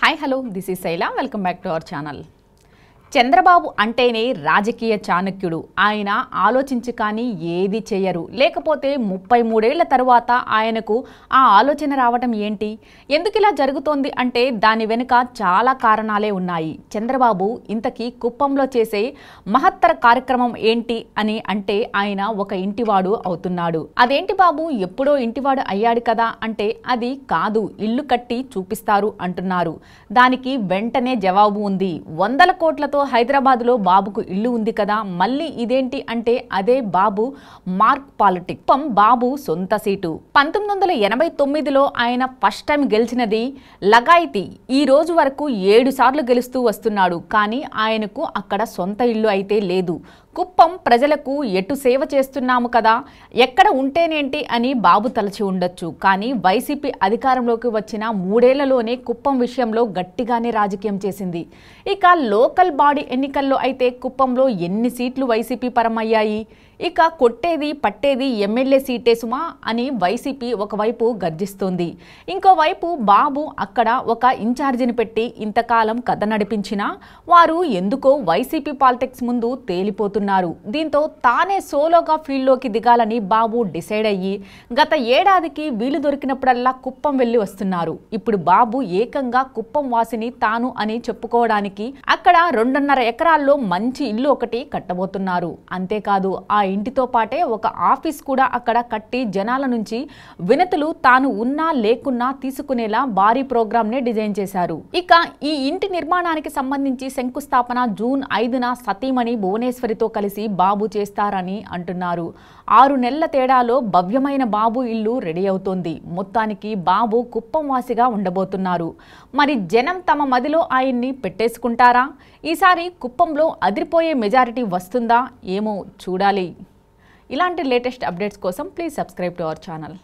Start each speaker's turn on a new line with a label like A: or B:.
A: hi hello this is Shaila welcome back to our channel Chandrababu అంటేనే రాజకీయ చాణక్యుడు ఆయన ఆలోచించి కానీ ఏది చేయరు లేకపోతే ముప్పై మూడేళ్ల తరువాత ఆయనకు ఆ ఆలోచన రావడం ఏంటి ఎందుకు ఇలా జరుగుతోంది అంటే దాని వెనుక చాలా కారణాలే ఉన్నాయి చంద్రబాబు ఇంతకీ కుప్పంలో చేసే మహత్తర కార్యక్రమం ఏంటి అని అంటే ఆయన ఒక ఇంటివాడు అవుతున్నాడు అదేంటి బాబు ఎప్పుడో ఇంటివాడు అయ్యాడు కదా అంటే అది కాదు ఇల్లు కట్టి చూపిస్తారు అంటున్నారు దానికి వెంటనే జవాబు ఉంది వందల కోట్లతో హైదరాబాద్లో బాబుకు ఇల్లు ఉంది కదా మళ్ళీ ఇదేంటి అంటే అదే బాబు మార్క్ పాలిటిక్ పం బాబు సొంత సీటు పంతొమ్మిది వందల ఎనభై తొమ్మిదిలో ఆయన ఫస్ట్ టైం గెలిచినది లగాయితీ ఈ రోజు వరకు ఏడు సార్లు గెలుస్తూ వస్తున్నాడు కానీ ఆయనకు అక్కడ సొంత ఇల్లు అయితే లేదు కుప్పం ప్రజలకు ఎటు సేవ చేస్తున్నాము కదా ఎక్కడ ఉంటేనేంటి అని బాబు తలచి ఉండొచ్చు కానీ వైసీపీ అధికారంలోకి వచ్చిన మూడేళ్లలోనే కుప్పం విషయంలో గట్టిగానే రాజకీయం చేసింది ఇక లోకల్ బాడీ ఎన్నికల్లో అయితే కుప్పంలో ఎన్ని సీట్లు వైసీపీ పరమయ్యాయి ఇక కొట్టేది పట్టేది ఎమ్మెల్యే సీటే సుమా అని వైసీపీ ఒకవైపు గర్జిస్తోంది ఇంకోవైపు బాబు అక్కడ ఒక ఇన్ఛార్జిని పెట్టి ఇంతకాలం కథ నడిపించినా వారు ఎందుకో వైసీపీ పాలిటిక్స్ ముందు తేలిపోతున్నారు దీంతో తానే సోలోగా ఫీల్డ్లోకి దిగాలని బాబు డిసైడ్ అయ్యి గత ఏడాదికి వీలు దొరికినప్పుడల్లా కుప్పం వెళ్ళి వస్తున్నారు ఇప్పుడు బాబు ఏకంగా కుప్పం వాసిని తాను అని చెప్పుకోవడానికి అక్కడ రెండు రెండున్నర ఎకరాల్లో మంచి ఇల్లు ఒకటి కట్టబోతున్నారు అంతేకాదు ఆ ఇంటితో పాటే ఒక ఆఫీస్ కూడా అక్కడ కట్టి జనాల నుంచి వినతులు తాను ఉన్నా లేకున్నా తీసుకునేలా భారీ నే డిజైన్ చేశారు ఇక ఈ ఇంటి నిర్మాణానికి సంబంధించి శంకుస్థాపన జూన్ ఐదున సతీమణి భువనేశ్వరితో కలిసి బాబు చేస్తారని అంటున్నారు ఆరు నెలల తేడాలో భవ్యమైన బాబు ఇల్లు రెడీ అవుతోంది మొత్తానికి బాబు కుప్పం వాసిగా ఉండబోతున్నారు మరి జనం తమ మదిలో ఆయన్ని పెట్టేసుకుంటారా ఈసారి ఈసారి కుప్పంలో అదిరిపోయే మెజారిటీ వస్తుందా ఏమో చూడాలి ఇలాంటి లేటెస్ట్ అప్డేట్స్ కోసం please subscribe to our channel